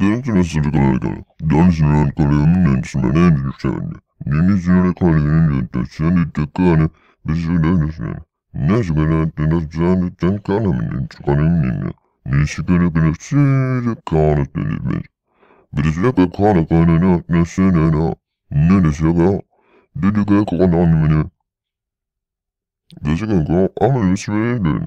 Dönüştürmesi kanalına Dansiyon kanalının yönetmeni en yükseldi. Deniz Yöre kanalının yönetmeni Dikkanı Beşiktaş'ın yönetmeni. Nasıl kanalından zannetten kanalının çıkanının Nesi kanalına sıyla kanat denilmez. Birisiyle ve kanat kanalına nesene na. Nenesi ve dedikaya kanalını. Beşiktaş'a ama yönetmeni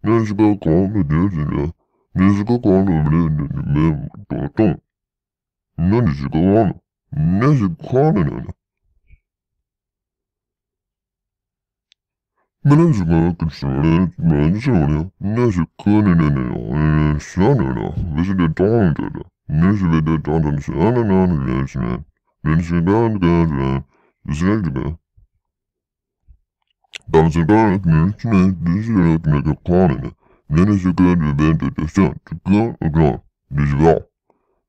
短時間間でずれ、短間のれぬめととん。なに時間はな、なじかねなな。Benim çıkan kimseleri bence öyle Le könülünü yani sen öyle bizi de tanıt c'est Neyse ve de je sen öyle neyse. Beni pas? Dansegar et menneskene, lyser et med kronerne. Denne sekund vil vente til søn, til klar og klar. Desværre.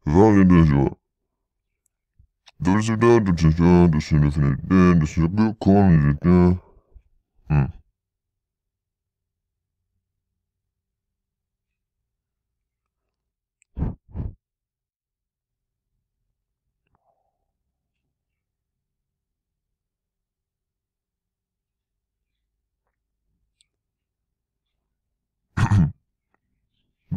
Var det desværre? Dansegar, dansegar, dansegar, dansegar, dansegar, dansegar, dansegar, dansegar, dansegar,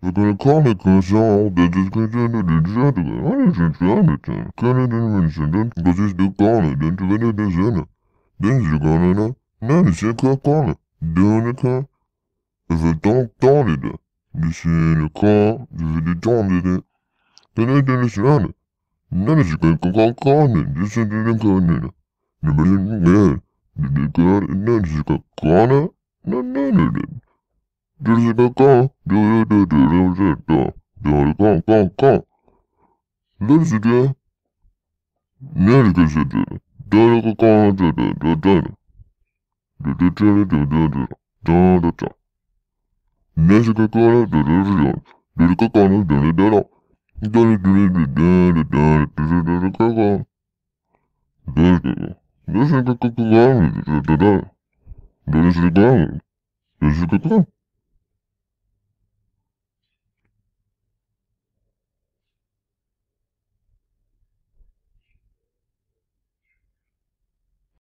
我跟你讲，那可是啊，得得，可是那得得啊，对不对？俺也真吹啊，那真，可是那真是得，可是得讲啊，得得得得得，得你讲啊，那那你是可讲啊，得那个，我讲讲你得，你是可讲，你得讲你得，那你真的是啊，那你是可讲可讲啊，你是真真可讲啊，你别别别，你你讲，那你你是可讲啊，那那那个。ドリルコン、ドゥドゥドゥルルド、ドルコンコンコン。何する何かする誰かコンドゥドゥドゥドゥドゥドゥドゥドゥドゥドゥドゥドゥ何すかからドゥドゥドゥドゥドゥかかのドゥドゥドゥドゥドゥドゥドゥドゥドゥドゥドゥドゥかかドゥドゥ何すかかかかかドゥドゥドゥドゥ何すかかかか